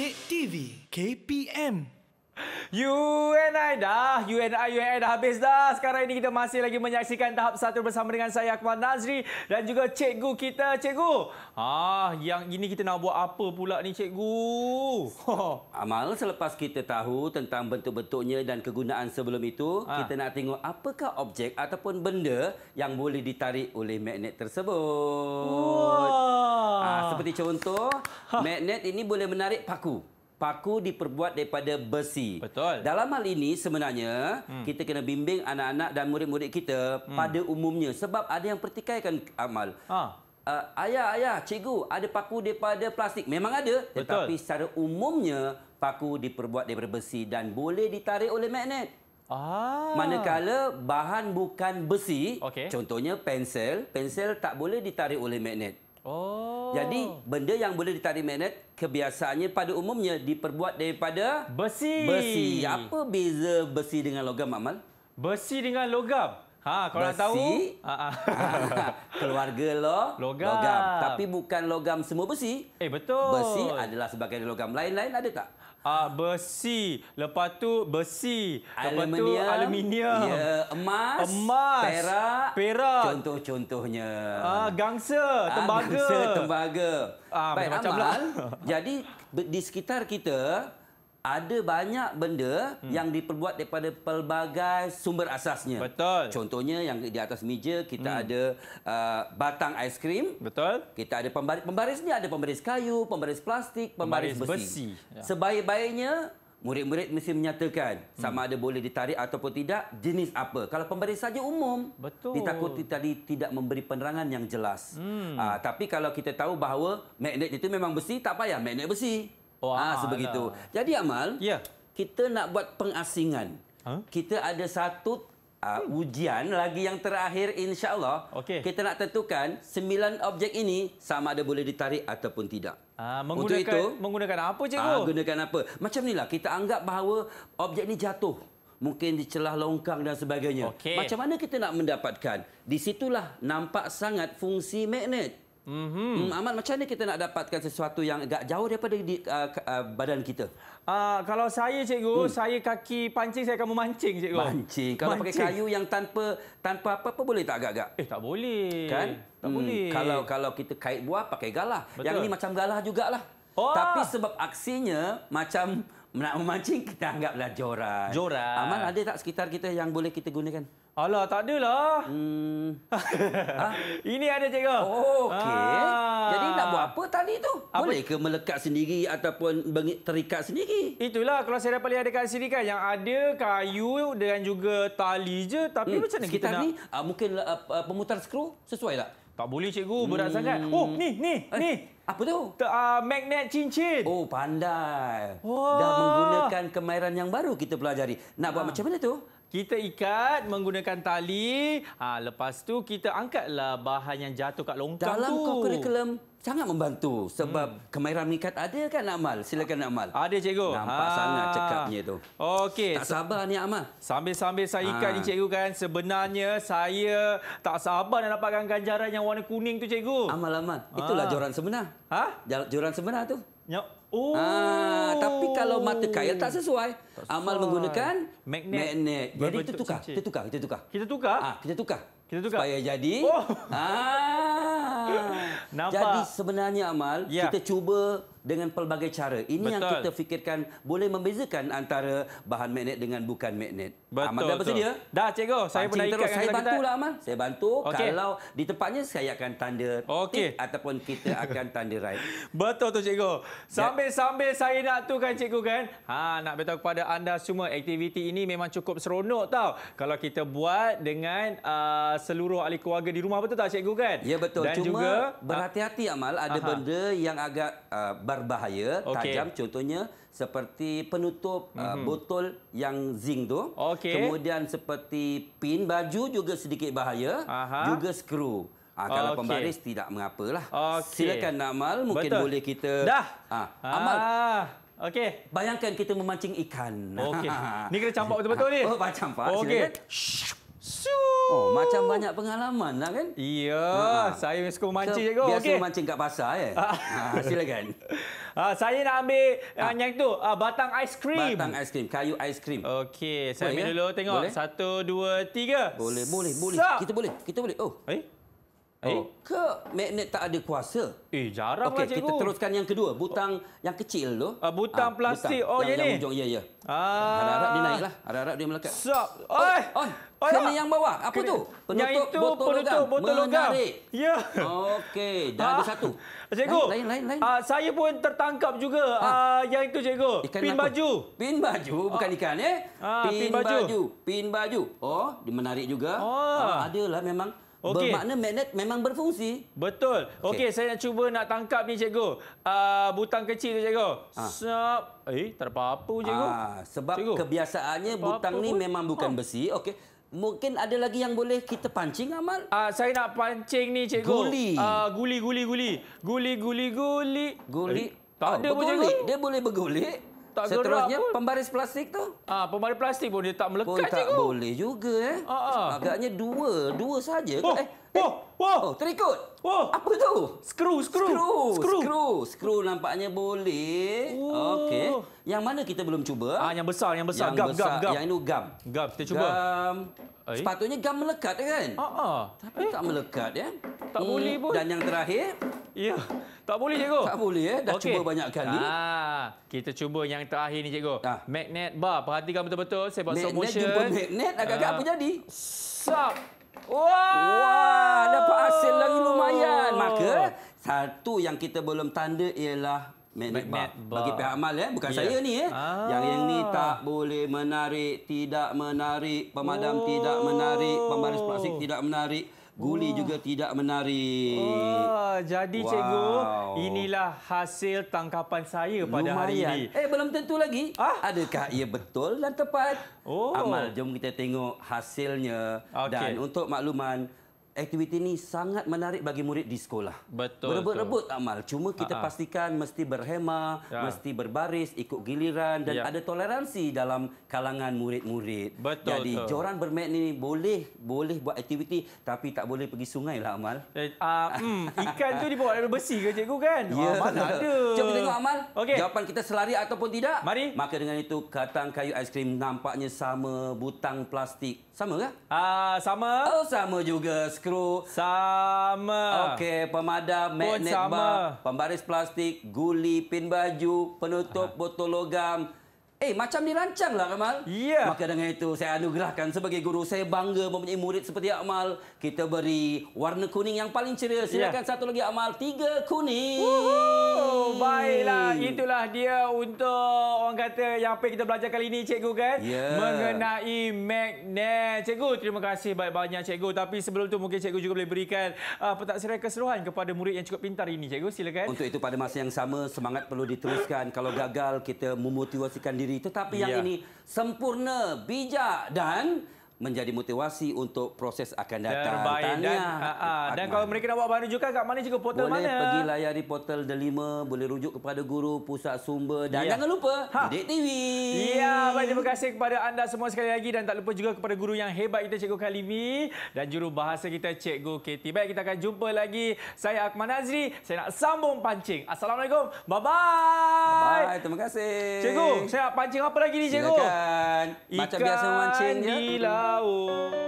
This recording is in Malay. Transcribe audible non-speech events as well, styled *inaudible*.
Update TV KPM UNI dah, UNI, UNI dah habis dah. Sekarang ini kita masih lagi menyaksikan tahap satu bersama dengan saya Akmal Nazri dan juga cikgu kita, cikgu. Ah, yang ini kita nak buat apa pula ni cikgu? *laughs* Amal, selepas kita tahu tentang bentuk-bentuknya dan kegunaan sebelum itu, ha. kita nak tengok apakah objek ataupun benda yang boleh ditarik oleh magnet tersebut. Wah. Ah, seperti contoh, ha. magnet ini boleh menarik paku paku diperbuat daripada besi. Betul. Dalam hal ini sebenarnya hmm. kita kena bimbing anak-anak dan murid-murid kita hmm. pada umumnya sebab ada yang pertikaikan amal. Ha. Uh, ayah, ayah, cikgu, ada paku daripada plastik. Memang ada. Betul. Tetapi secara umumnya, paku diperbuat daripada besi dan boleh ditarik oleh magnet. Ah. Manakala bahan bukan besi, okay. contohnya pensel, pensel tak boleh ditarik oleh magnet. Oh. Jadi benda yang boleh ditarik magnet kebiasaannya pada umumnya diperbuat daripada besi. Besi. Apa beza besi dengan logam, Mamal? Besi dengan logam? Ha, kalau nak tahu? *laughs* Ha, ha. *laughs* Keluarga lo, logam. logam. Tapi bukan logam semua besi. Eh, betul. Besi adalah sebagai logam. Lain-lain ada tak? Ah, besi. Lepas tu besi. Aluminium. Lepas tu aluminium. Ya, emas. Emas. Perak. Perak. Contoh-contohnya. Ah, gangsa, tembaga. Uh, gangsa, tembaga. Ah, uh, macam-macam lah. Jadi di sekitar kita ada banyak benda hmm. yang diperbuat daripada pelbagai sumber asasnya. Betul. Contohnya yang di atas meja kita hmm. ada uh, batang aiskrim. Betul. Kita ada pembaris. Pembarisnya ada pembaris kayu, pembaris plastik, pembaris, pembaris besi. besi. Ya. Sebaik-baiknya murid-murid mesti menyatakan hmm. sama ada boleh ditarik ataupun tidak jenis apa. Kalau pembaris saja umum, Betul. ditakuti tadi tidak memberi penerangan yang jelas. Hmm. Uh, tapi kalau kita tahu bahawa magnet itu memang besi, tak payah magnet besi. Oh, ah, ah sebegitu. Lah. Jadi Amal, ya. kita nak buat pengasingan. Huh? Kita ada satu uh, ujian lagi yang terakhir Insyaallah. allah Okay. Kita nak tentukan sembilan objek ini sama ada boleh ditarik ataupun tidak. Ah, menggunakan Untuk itu, menggunakan apa cikgu? Ah, gunakan apa? Macam inilah kita anggap bahawa objek ini jatuh. Mungkin di celah longkang dan sebagainya. Okay. Macam mana kita nak mendapatkan? Di situlah nampak sangat fungsi magnet. Mm -hmm. Ahmad, macam mana kita nak dapatkan sesuatu yang agak jauh daripada di, uh, uh, badan kita? Uh, kalau saya, cikgu, hmm. saya kaki pancing, saya akan memancing, cikgu. Mancing. Kalau mancing. pakai kayu yang tanpa tanpa apa-apa, boleh tak agak-agak? Eh, tak boleh. Kan? Tak hmm. boleh. Kalau kalau kita kait buah, pakai galah. Betul. Yang ini macam galah jugalah. Oh. Tapi sebab aksinya, macam nak memancing, kita anggaplah joran. Joran. Ahmad, ada tak sekitar kita yang boleh kita gunakan? Alah, tak adalah. Hmm. ha? *laughs* Ini ada, cikgu. Oh, okey. Ah. Jadi nak buat apa tali itu? Boleh ke melekat sendiri ataupun terikat sendiri? Itulah, kalau saya dapat lihat dekat sini kan, yang ada kayu dan juga tali je. Tapi hmm. macam mana kita ni, nak? Uh, mungkin uh, pemutar skru sesuai tak? Tak boleh, cikgu. Berat hmm. sangat. Oh, ni, ni, eh. ni. Apa tu? T uh, magnet cincin. Oh, pandai. Wah. Dah menggunakan kemahiran yang baru kita pelajari. Nak ha. buat macam mana tu? Kita ikat menggunakan tali. Ha, lepas tu kita angkatlah bahan yang jatuh kat longkang Dalam tu. Dalam kurikulum sangat membantu sebab hmm. kemahiran mengikat ada kan Amal? Silakan Amal. Ada cikgu. Nampak ha. sangat cekapnya tu. Okey. Tak sabar ni Amal. Sambil-sambil saya ha. ikat ha. ni cikgu kan sebenarnya saya tak sabar nak dapatkan ganjaran yang warna kuning tu cikgu. Amal Amal, itulah ha. joran sebenar. Ha? Joran sebenar tu. Yok. Oh. Ah, tapi kalau mata kail tak sesuai. Tak Amal menggunakan magnet. magnet. Jadi kita tukar. Cincin. Kita tukar. Kita tukar. Kita tukar. Ah, kita tukar. Kita tukar. Supaya jadi. Oh. Ah. *laughs* Jadi sebenarnya Amal, ya. kita cuba dengan pelbagai cara. Ini Betul. yang kita fikirkan boleh membezakan antara bahan magnet dengan bukan magnet. Betul, Amal dah bersedia? Dah, cikgu. Saya pun nak Saya bantulah, Amal. Saya bantu. Okay. Kalau di tempatnya, saya akan tanda okay. tip ataupun kita akan tanda right. *laughs* Betul tu, cikgu. Sambil-sambil saya nak tu kan, cikgu kan. Ha, nak beritahu kepada anda semua, aktiviti ini memang cukup seronok tau. Kalau kita buat dengan uh, seluruh ahli keluarga di rumah, betul tak, cikgu kan? Ya, betul. Dan Cuma juga... Ah, berhati-hati, Amal. Ada Aha. benda yang agak... Uh, berbahaya okay. tajam contohnya seperti penutup mm -hmm. uh, mhm. botol yang zinc tu okay. kemudian seperti pin baju juga sedikit bahaya Aha. juga skru Ha, kalau okay. pembaris tidak mengapalah. Okay. Silakan Amal, mungkin Betul. boleh kita Dah. Ha, Amal. Ah. Okey. Bayangkan kita memancing ikan. Okey. *laughs* ni kena campak betul-betul ni. Oh, campak. Okey. Shoo. Oh, macam banyak pengalaman lah kan? Ya, ha. saya suka memancing cikgu. Biasa okay. memancing kat pasar ya? Ha. Ha, silakan. Ha, saya nak ambil ha. ha yang itu, ha, batang batang aiskrim. Batang aiskrim, kayu aiskrim. Okey, saya boleh, ambil ya? dulu tengok. Boleh? Satu, dua, tiga. Boleh, boleh, boleh. kita boleh, kita boleh. Oh. Eh? Eh? Oh. Ke magnet tak ada kuasa? Eh, jarang okay, lah cikgu. Okey, kita teruskan yang kedua. Butang yang kecil tu. Uh, butang ah, plastik. Butang. Oh, yang, yang ujung. Ya, ya. Ah. Harap-harap ah. dia naiklah. Harap-harap dia melekat. Sop. Oh, oh. Kena yang bawah. Apa Kena. tu? Penutup yang itu, botol penutup logam. Botol Menarik. Ya. Yeah. Okey, dah ah. ada satu. *laughs* Cikgu, lain, lain, lain, lain. Uh, saya pun tertangkap juga ah. uh, yang itu, cikgu. Ikan pin apa? baju. Pin baju? Bukan ikan, ya? pin baju. Pin baju. Oh, dia menarik juga. Oh. Uh, memang. Okay. Bermakna magnet memang berfungsi. Betul. Okey, okay, saya nak cuba nak tangkap ni cikgu. Uh, butang kecil tu cikgu. Ah. Sebab eh tak apa apa cikgu. Ah, sebab cikgu. kebiasaannya terpapu butang ni pun. memang bukan ha. besi. Okey. Mungkin ada lagi yang boleh kita pancing amal? Ah, uh, saya nak pancing ni cikgu. Guli. uh, guli guli guli. Guli guli guli. Guli. Eh, tak oh, ada pun cikgu. Dia boleh bergulik tak gerak Seterusnya, pembaris plastik tu? Ah, pembaris plastik pun dia tak melekat pun tak cikgu. boleh juga eh. Ah, ah. Agaknya dua, dua saja. Oh, eh, oh, eh. Oh. oh, terikut. Oh. Apa tu? Skru, skru. Skru, skru. Skru, skru nampaknya boleh. Oh. Okey. Yang mana kita belum cuba? Ah, yang besar, yang besar. gam, gam, gam. Yang ini gam. Gam, kita cuba. Gam. Sepatutnya gam melekat ya kan? Ah, ah. Tapi eh. tak melekat ya. Tak hmm. boleh pun. Dan yang terakhir, Ya. Tak boleh cikgu. Tak boleh eh. Dah okay. cuba banyak kali. Ah, kita cuba yang terakhir ni cikgu. Ah. Magnet bar. Perhatikan betul-betul saya buat slow motion. Jumpa magnet agak-agak ah. apa jadi? Sap. Wah, wow. wow, dapat hasil lagi lumayan. Maka satu yang kita belum tanda ialah magnet, magnet bar. bar. Bagi pihak amal eh, bukan yeah. saya ni ya. Ah. Yang yang ni tak boleh menarik, tidak menarik, pemadam oh. tidak menarik, pembaris plastik tidak menarik. Guli oh. juga tidak menarik. Oh, jadi wow. cikgu, inilah hasil tangkapan saya pada Lumayan. hari ini. Eh, belum tentu lagi. Ah? Adakah ia betul dan tepat? Oh. Amal, jom kita tengok hasilnya. Okay. Dan untuk makluman, aktiviti ini sangat menarik bagi murid di sekolah. Betul. Berebut-rebut amal. Cuma kita ha pastikan mesti berhema, ya. mesti berbaris, ikut giliran dan ya. ada toleransi dalam kalangan murid-murid. Betul. Jadi betul. joran bermain ini boleh boleh buat aktiviti tapi tak boleh pergi sungai lah amal. Eh, uh, mm, *laughs* ikan tu dibawa air besi ke cikgu kan? Ya. Oh, mana ada. Cuba tengok amal. Okay. Jawapan kita selari ataupun tidak. Mari. Maka dengan itu katang kayu aiskrim nampaknya sama butang plastik. Sama ke? Ah, uh, sama. Oh, sama juga. Sek- mikro sama. Okey, pemadam magnet sama. bar, pembaris plastik, guli pin baju, penutup Aha. botol logam, Eh, macam dirancanglah, Kamal. Yeah. Maka dengan itu, saya anugerahkan sebagai guru. Saya bangga mempunyai murid seperti Akmal. Kita beri warna kuning yang paling ceria. Ya. Silakan yeah. satu lagi, Akmal. Tiga kuning. Woohoo. Baiklah, itulah dia untuk orang kata yang apa kita belajar kali ini, cikgu kan? Yeah. Mengenai magnet. Cikgu, terima kasih banyak-banyak, cikgu. Tapi sebelum tu mungkin cikgu juga boleh berikan uh, petaksirai keseluruhan kepada murid yang cukup pintar ini, cikgu. Silakan. Untuk itu, pada masa yang sama, semangat perlu diteruskan. Kalau gagal, kita memotivasikan diri diri. Tetapi yang ya. ini sempurna, bijak dan menjadi motivasi untuk proses akan datang. Terbaik. Dan, ah, ah, dan, aa, dan kalau mereka nak buat baru juga, kat mana juga portal boleh mana? Boleh pergi layari portal Delima, boleh rujuk kepada guru, pusat sumber dan ya. jangan lupa, ha. Dek TV. Ya, baik. Terima kasih kepada anda semua sekali lagi dan tak lupa juga kepada guru yang hebat kita, Cikgu Kalimi dan juru bahasa kita, Cikgu Katie. Baik, kita akan jumpa lagi. Saya Akmal Nazri, saya nak sambung pancing. Assalamualaikum. Bye-bye. Bye-bye. Terima kasih. Cikgu, saya nak pancing apa lagi ni, Cikgu? Silakan. Macam biasa memancing. Ikan ya. nila. Tchau!